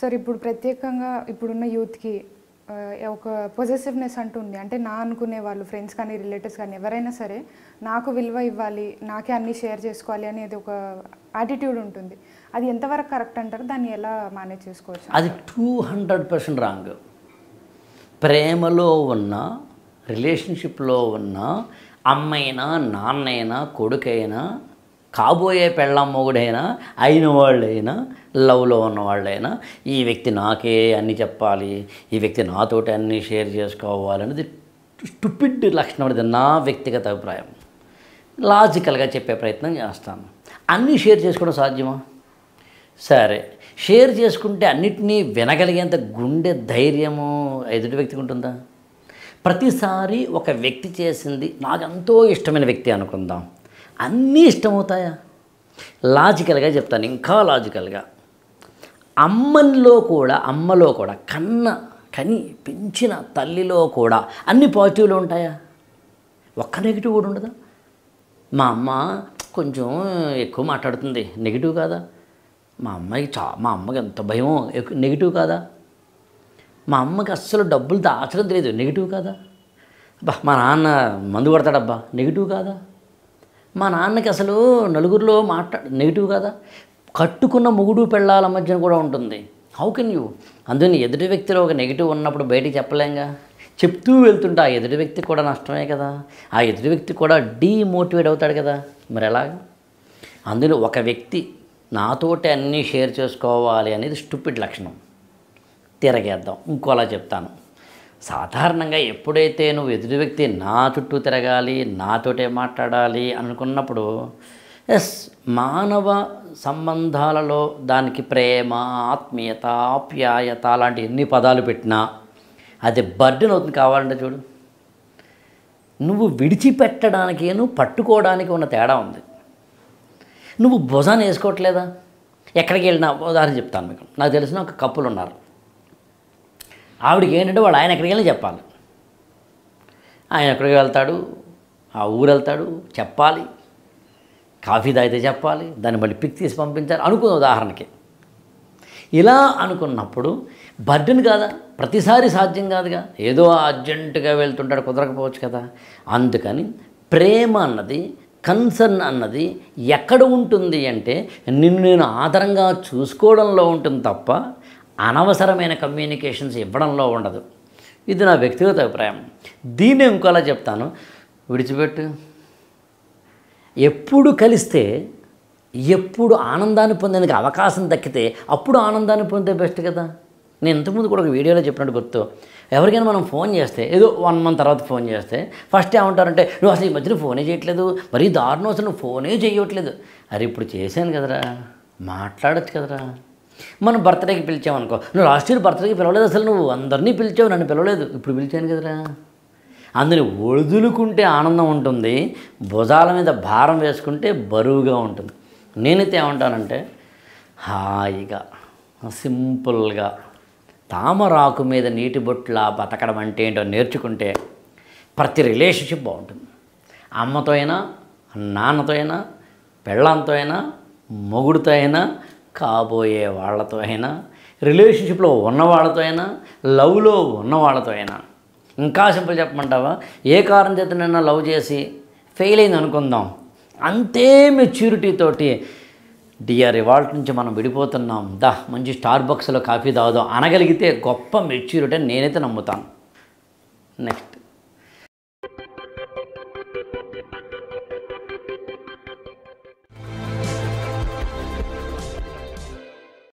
sir ఇప్పుడు ప్రత్యేకంగా ఇప్పుడున్న యూత్కి ఒక పొజెసివ్నెస్ అంటుంది అంటే నా అనుకునే వాళ్ళు ఫ్రెండ్స్ కానీ రిలేటివ్స్ కానీ ఎవరైనా సరే నాకు విలువ ఇవ్వాలి నాకే అన్నీ షేర్ చేసుకోవాలి అనేది ఒక యాటిట్యూడ్ ఉంటుంది అది ఎంతవరకు కరెక్ట్ అంటారు దాన్ని ఎలా మేనేజ్ చేసుకోవచ్చు అది టూ హండ్రెడ్ పర్సెంట్ రాంగ్ ప్రేమలో ఉన్న రిలేషన్షిప్లో ఉన్న అమ్మైనా నాన్నైనా కొడుకైనా కాబోయే పెళ్ళమ్మగుడైనా అయిన వాళ్ళైనా లవ్లో ఉన్నవాళ్ళైనా ఈ వ్యక్తి నాకే అన్ని చెప్పాలి ఈ వ్యక్తి నాతోటి అన్నీ షేర్ చేసుకోవాలనేది స్టుపిడ్ లక్షణం అనేది నా వ్యక్తిగత అభిప్రాయం లాజికల్గా చెప్పే ప్రయత్నం చేస్తాను అన్నీ షేర్ చేసుకోవడం సాధ్యమా సరే షేర్ చేసుకుంటే అన్నిటినీ వినగలిగేంత గుండె ధైర్యము ఎదుటి వ్యక్తికి ఉంటుందా ప్రతిసారి ఒక వ్యక్తి చేసింది నాకెంతో ఇష్టమైన వ్యక్తి అనుకుందాం అన్నీ ఇష్టమవుతాయా లాజికల్గా చెప్తాను ఇంకా లాజికల్గా అమ్మలో కూడా అమ్మలో కూడా కన్న కని పెంచిన తల్లిలో కూడా అన్ని పాజిటివ్లు ఉంటాయా ఒక్క నెగిటివ్ కూడా ఉండదా మా అమ్మ కొంచెం ఎక్కువ మాట్లాడుతుంది నెగిటివ్ కాదా మా అమ్మాయికి చా మా అమ్మకి ఎంత భయం నెగిటివ్ కాదా మా అమ్మకి అస్సలు డబ్బులు దాచడం తెలియదు నెగిటివ్ కాదా అబ్బా మా నాన్న మందు కొడతాడబ్బా నెగిటివ్ కాదా మా నాన్నకి అసలు నలుగురిలో మాట్లా నెగిటివ్ కదా కట్టుకున్న మొగుడు పెళ్ళాల మధ్యన కూడా ఉంటుంది హౌ కెన్ యూ అందుకని ఎదుటి వ్యక్తిలో ఒక నెగిటివ్ ఉన్నప్పుడు బయటికి చెప్పలేంగా చెప్తూ వెళ్తుంటే ఆ ఎదుటి వ్యక్తి కూడా నష్టమే కదా ఆ ఎదుటి వ్యక్తి కూడా డీమోటివేట్ అవుతాడు కదా మరి ఎలాగ అందులో ఒక వ్యక్తి నాతోటి అన్నీ షేర్ చేసుకోవాలి అనేది స్టూపిడ్ లక్షణం తిరగేద్దాం ఇంకోలా చెప్తాను సాధారణంగా ఎప్పుడైతే నువ్వు ఎదుటి వ్యక్తి నా చుట్టూ తిరగాలి నాతోటే మాట్లాడాలి అనుకున్నప్పుడు ఎస్ మానవ సంబంధాలలో దానికి ప్రేమ ఆత్మీయత ఆప్యాయత లాంటి ఎన్ని పదాలు పెట్టినా అది బర్డెన్ అవుతుంది కావాలంటే చూడు నువ్వు విడిచిపెట్టడానికి నువ్వు పట్టుకోవడానికి ఉన్న తేడా ఉంది నువ్వు భుజాన్ని వేసుకోవట్లేదా ఎక్కడికి వెళ్ళినా ఉదాహరణ చెప్తాను మీకు నాకు తెలిసిన ఒక కప్పులు ఉన్నారు ఆవిడకి ఏంటంటే వాళ్ళు ఆయన ఎక్కడికి వెళ్ళి చెప్పాలి ఆయన ఎక్కడికి వెళ్తాడు ఆ ఊరు వెళ్తాడు చెప్పాలి కాఫీ తాగితే చెప్పాలి దాన్ని బట్టి పిక్ తీసి పంపించాలి అనుకున్న ఉదాహరణకి ఇలా అనుకున్నప్పుడు బర్డెన్ కాదా ప్రతిసారి సాధ్యం కాదుగా ఏదో అర్జెంటుగా వెళ్తుంటాడు కుదరకపోవచ్చు కదా అందుకని ప్రేమ అన్నది కన్సర్న్ అన్నది ఎక్కడ ఉంటుంది అంటే నిన్ను నేను ఆధారంగా చూసుకోవడంలో ఉంటుంది తప్ప అనవసరమైన కమ్యూనికేషన్స్ ఇవ్వడంలో ఉండదు ఇది నా వ్యక్తిగత అభిప్రాయం దీన్ని ఇంకోలా చెప్తాను విడిచిపెట్టు ఎప్పుడు కలిస్తే ఎప్పుడు ఆనందాన్ని పొందేందుకు అవకాశం దక్కితే అప్పుడు ఆనందాన్ని పొందే బెస్ట్ కదా నేను ఇంతకుముందు కూడా ఒక వీడియోలో చెప్పినట్టు గుర్తు ఎవరికైనా మనం ఫోన్ చేస్తే ఏదో వన్ మంత్ తర్వాత ఫోన్ చేస్తే ఫస్ట్ ఏమంటారంటే నువ్వు అసలు ఈ మధ్యన ఫోనే చేయట్లేదు మరీ దారుణం అసలు ఫోనే చేయట్లేదు అరే ఇప్పుడు చేశాను కదరా మాట్లాడచ్చు కదరా మనం బర్త్డేకి పిలిచామనుకో నువ్వు లాస్ట్ ఇయర్ బర్త్డేకి పిలవలేదు అసలు నువ్వు అందరినీ పిలిచావు నన్ను పిలవలేదు ఇప్పుడు పిలిచాను కదరా అందుని వదులుకుంటే ఆనందం ఉంటుంది భుజాల మీద భారం వేసుకుంటే బరువుగా ఉంటుంది నేనైతే ఏమంటానంటే హాయిగా సింపుల్గా తామరాకు మీద నీటి బొట్లా బతకడం అంటే ఏంటో నేర్చుకుంటే ప్రతి రిలేషన్షిప్ బాగుంటుంది అమ్మతో అయినా నాన్నతో అయినా పెళ్ళంతో అయినా మొగుడితో అయినా కాబోయే వాళ్ళతో అయినా రిలేషన్షిప్లో ఉన్న వాళ్ళతో అయినా లవ్లో ఉన్న వాళ్ళతో అయినా ఇంకా సింపుల్ చెప్పమంటావా ఏ కారణం చేతనైనా లవ్ చేసి ఫెయిల్ అయింది అనుకుందాం అంతే మెచ్యూరిటీతోటి డిఆర్ ఇవాళ నుంచి మనం విడిపోతున్నాం దా మంచి స్టార్ బక్స్లో కాఫీ తాగుదాం అనగలిగితే గొప్ప మెచ్యూరిటీ అని నేనైతే నమ్ముతాను నెక్స్ట్